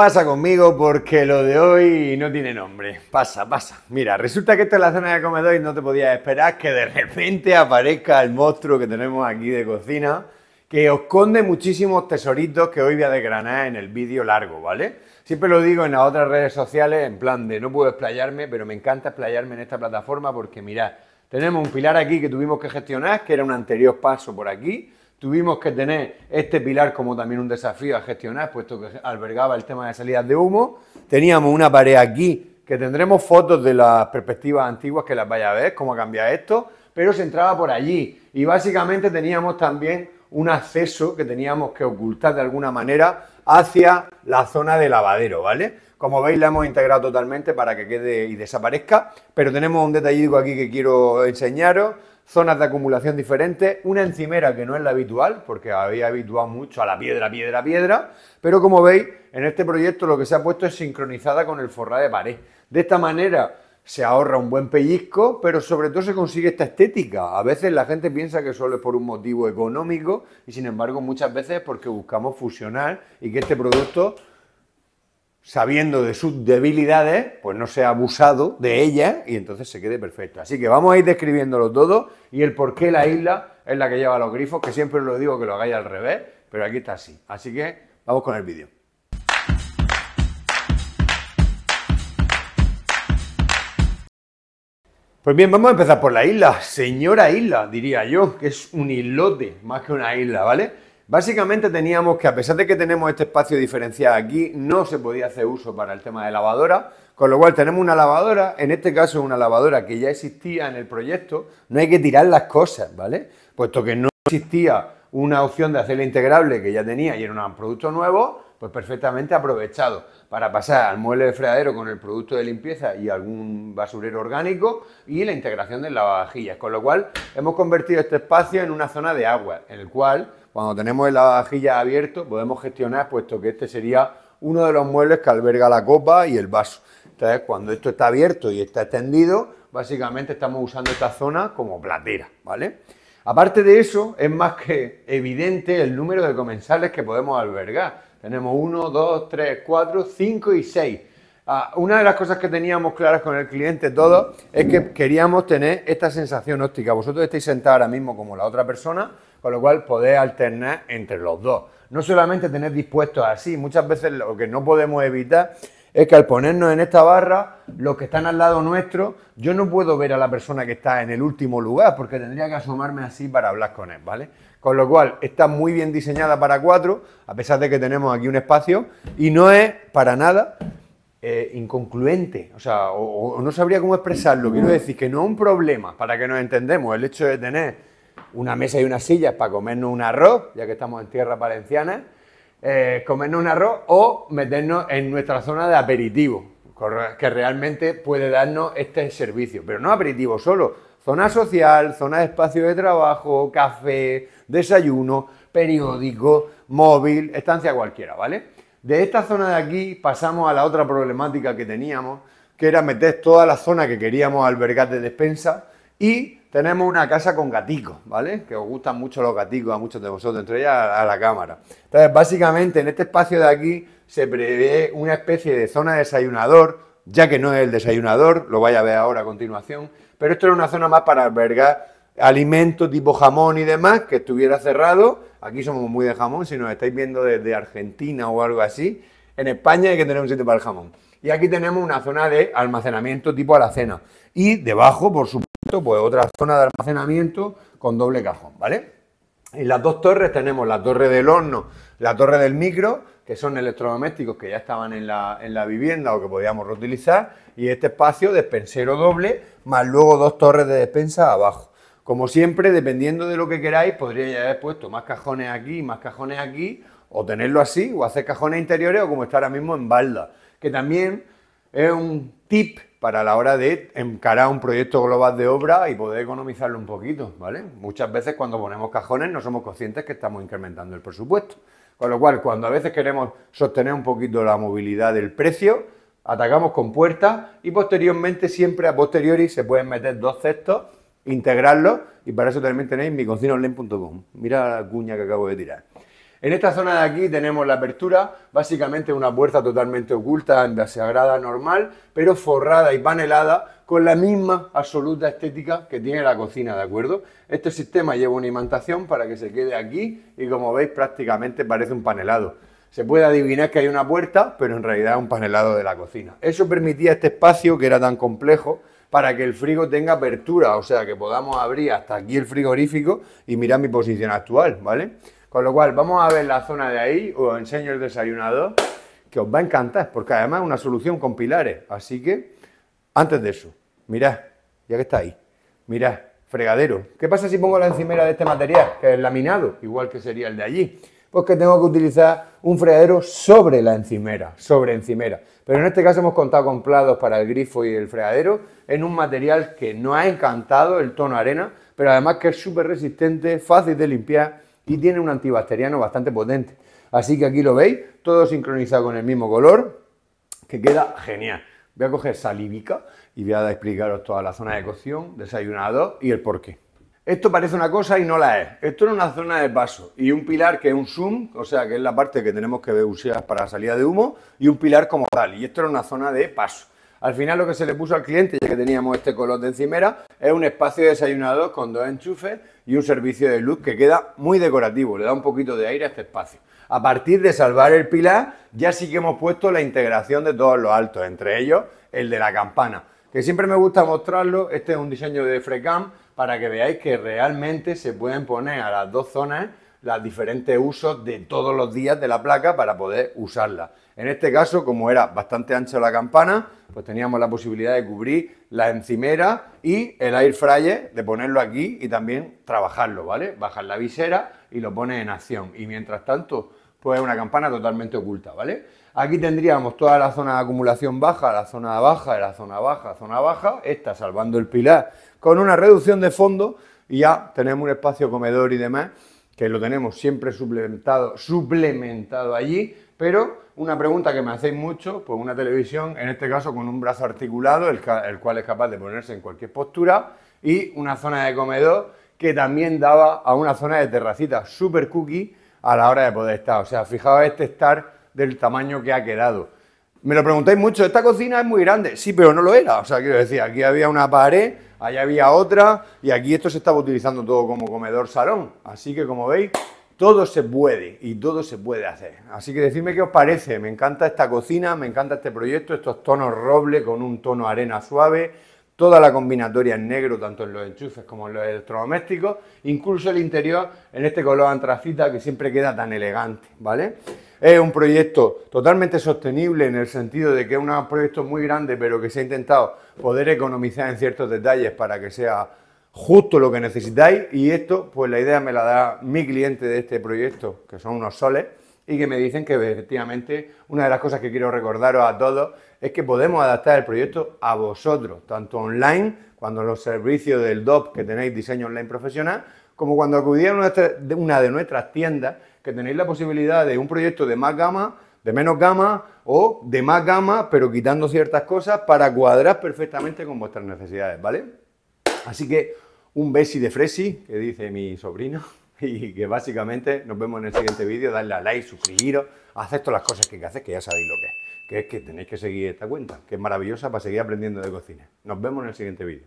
Pasa conmigo porque lo de hoy no tiene nombre. Pasa, pasa. Mira, resulta que esta es la zona de comedor y no te podías esperar que de repente aparezca el monstruo que tenemos aquí de cocina, que os esconde muchísimos tesoritos que hoy voy a desgranar en el vídeo largo, ¿vale? Siempre lo digo en las otras redes sociales, en plan de no puedo explayarme, pero me encanta explayarme en esta plataforma porque mira tenemos un pilar aquí que tuvimos que gestionar, que era un anterior paso por aquí, Tuvimos que tener este pilar como también un desafío a gestionar, puesto que albergaba el tema de salidas de humo. Teníamos una pared aquí que tendremos fotos de las perspectivas antiguas que las vaya a ver, cómo cambiado esto, pero se entraba por allí. Y básicamente teníamos también un acceso que teníamos que ocultar de alguna manera hacia la zona de lavadero, ¿vale? Como veis la hemos integrado totalmente para que quede y desaparezca, pero tenemos un detallito aquí que quiero enseñaros zonas de acumulación diferentes, una encimera que no es la habitual, porque había habituado mucho a la piedra, piedra, piedra, pero como veis, en este proyecto lo que se ha puesto es sincronizada con el forrado de pared. De esta manera se ahorra un buen pellizco, pero sobre todo se consigue esta estética. A veces la gente piensa que solo es por un motivo económico y sin embargo muchas veces es porque buscamos fusionar y que este producto sabiendo de sus debilidades, pues no se ha abusado de ella y entonces se quede perfecto. Así que vamos a ir describiéndolo todo y el por qué la isla es la que lleva los grifos, que siempre lo digo que lo hagáis al revés, pero aquí está así. Así que vamos con el vídeo. Pues bien, vamos a empezar por la isla. Señora isla, diría yo, que es un islote más que una isla, ¿vale? Básicamente teníamos que, a pesar de que tenemos este espacio diferenciado aquí, no se podía hacer uso para el tema de lavadora, con lo cual tenemos una lavadora, en este caso una lavadora que ya existía en el proyecto, no hay que tirar las cosas, ¿vale? Puesto que no existía una opción de hacerla integrable que ya tenía y era un producto nuevo, pues perfectamente aprovechado para pasar al mueble de fregadero con el producto de limpieza y algún basurero orgánico y la integración del lavavajillas. Con lo cual hemos convertido este espacio en una zona de agua, en el cual cuando tenemos el lavavajillas abierto podemos gestionar, puesto que este sería uno de los muebles que alberga la copa y el vaso. Entonces, cuando esto está abierto y está extendido, básicamente estamos usando esta zona como platera, ¿vale? Aparte de eso, es más que evidente el número de comensales que podemos albergar. Tenemos 1, 2, 3, 4, 5 y 6. Ah, una de las cosas que teníamos claras con el cliente todo es que queríamos tener esta sensación óptica. Vosotros estáis sentados ahora mismo como la otra persona, con lo cual podéis alternar entre los dos. No solamente tener dispuestos así, muchas veces lo que no podemos evitar es que al ponernos en esta barra, los que están al lado nuestro, yo no puedo ver a la persona que está en el último lugar porque tendría que asomarme así para hablar con él, ¿vale? Con lo cual, está muy bien diseñada para cuatro, a pesar de que tenemos aquí un espacio, y no es para nada eh, inconcluente, o sea, o, no sabría cómo expresarlo. Quiero decir que no es un problema, para que nos entendemos, el hecho de tener una mesa y unas sillas para comernos un arroz, ya que estamos en tierra valenciana. Eh, comernos un arroz o meternos en nuestra zona de aperitivo, que realmente puede darnos este servicio. Pero no aperitivo solo, zona social, zona de espacio de trabajo, café, desayuno, periódico, móvil, estancia cualquiera, ¿vale? De esta zona de aquí pasamos a la otra problemática que teníamos, que era meter toda la zona que queríamos albergar de despensa y tenemos una casa con gaticos, ¿vale? Que os gustan mucho los gaticos a muchos de vosotros, entre ellas a la cámara. Entonces, básicamente en este espacio de aquí se prevé una especie de zona de desayunador, ya que no es el desayunador, lo vais a ver ahora a continuación, pero esto era una zona más para albergar alimentos tipo jamón y demás, que estuviera cerrado. Aquí somos muy de jamón, si nos estáis viendo desde Argentina o algo así, en España hay que tener un sitio para el jamón. Y aquí tenemos una zona de almacenamiento tipo alacena. Y debajo, por supuesto, pues otra zona de almacenamiento con doble cajón, ¿vale? En las dos torres tenemos la torre del horno, la torre del micro, que son electrodomésticos que ya estaban en la, en la vivienda o que podíamos reutilizar, y este espacio despensero doble, más luego dos torres de despensa abajo. Como siempre, dependiendo de lo que queráis, podríais haber puesto más cajones aquí, más cajones aquí, o tenerlo así, o hacer cajones interiores, o como está ahora mismo en balda, que también es un tip para la hora de encarar un proyecto global de obra y poder economizarlo un poquito, ¿vale? Muchas veces cuando ponemos cajones no somos conscientes que estamos incrementando el presupuesto. Con lo cual, cuando a veces queremos sostener un poquito la movilidad del precio, atacamos con puertas y posteriormente, siempre a posteriori, se pueden meter dos cestos, integrarlos y para eso también tenéis mi Mira la cuña que acabo de tirar. En esta zona de aquí tenemos la apertura, básicamente una puerta totalmente oculta en la sagrada normal, pero forrada y panelada con la misma absoluta estética que tiene la cocina, ¿de acuerdo? Este sistema lleva una imantación para que se quede aquí y como veis prácticamente parece un panelado. Se puede adivinar que hay una puerta, pero en realidad es un panelado de la cocina. Eso permitía este espacio que era tan complejo para que el frigo tenga apertura, o sea que podamos abrir hasta aquí el frigorífico y mirar mi posición actual, ¿vale? Con lo cual, vamos a ver la zona de ahí, os enseño el desayunador, que os va a encantar, porque además es una solución con pilares. Así que, antes de eso, mirad, ya que está ahí, mirad, fregadero. ¿Qué pasa si pongo la encimera de este material, que es laminado, igual que sería el de allí? Pues que tengo que utilizar un fregadero sobre la encimera, sobre encimera. Pero en este caso hemos contado con plados para el grifo y el fregadero en un material que nos ha encantado, el tono arena, pero además que es súper resistente, fácil de limpiar y tiene un antibacteriano bastante potente. Así que aquí lo veis, todo sincronizado con el mismo color, que queda genial. Voy a coger salivica y voy a explicaros toda la zona de cocción, desayunado y el porqué. Esto parece una cosa y no la es. Esto era una zona de paso y un pilar que es un zoom, o sea, que es la parte que tenemos que usar para la salida de humo, y un pilar como tal. Y esto era una zona de paso. Al final lo que se le puso al cliente, ya que teníamos este color de encimera, es un espacio de desayunado con dos enchufes y un servicio de luz que queda muy decorativo, le da un poquito de aire a este espacio. A partir de salvar el pilar, ya sí que hemos puesto la integración de todos los altos, entre ellos el de la campana, que siempre me gusta mostrarlo. Este es un diseño de Frecam para que veáis que realmente se pueden poner a las dos zonas los diferentes usos de todos los días de la placa para poder usarla. En este caso, como era bastante ancha la campana, pues teníamos la posibilidad de cubrir la encimera y el air fryer, de ponerlo aquí y también trabajarlo, ¿vale? bajar la visera y lo pones en acción. Y mientras tanto, pues es una campana totalmente oculta, ¿vale? Aquí tendríamos toda la zona de acumulación baja, la zona baja, la zona baja, zona baja, esta salvando el pilar con una reducción de fondo y ya tenemos un espacio comedor y demás que lo tenemos siempre suplementado, suplementado allí, pero una pregunta que me hacéis mucho, pues una televisión, en este caso con un brazo articulado, el, cual es capaz de ponerse en cualquier postura, y una zona de comedor que también daba a una zona de terracita super cookie a la hora de poder estar. O sea, fijaos este estar del tamaño que ha quedado. Me lo preguntáis mucho, esta cocina es muy grande. Sí, pero no lo era. O sea, quiero decir, aquí había una pared Ahí había otra y aquí esto se estaba utilizando todo como comedor salón. Así que como veis, todo se puede y todo se puede hacer. Así que decidme qué os parece. Me encanta esta cocina, me encanta este proyecto, estos tonos roble con un tono arena suave, toda la combinatoria en negro, tanto en los enchufes como en los electrodomésticos, incluso el interior en este color antracita que siempre queda tan elegante, ¿vale? Es un proyecto totalmente sostenible en el sentido de que es un proyecto muy grande, pero que se ha intentado poder economizar en ciertos detalles para que sea justo lo que necesitáis. Y esto, pues la idea me la da mi cliente de este proyecto, que son unos soles, y que me dicen que efectivamente una de las cosas que quiero recordaros a todos es que podemos adaptar el proyecto a vosotros, tanto online, cuando los servicios del DOP que tenéis diseño online profesional, como cuando acudís a una de nuestras tiendas que tenéis la posibilidad de un proyecto de más gama, de menos gama o de más gama, pero quitando ciertas cosas para cuadrar perfectamente con vuestras necesidades, ¿vale? Así que un besi de fresi, que dice mi sobrino, y que básicamente nos vemos en el siguiente vídeo, Dadle a like, suscribiros, haced todas las cosas que, que hacéis, que ya sabéis lo que que es que tenéis que seguir esta cuenta, que es maravillosa para seguir aprendiendo de cocina. Nos vemos en el siguiente vídeo.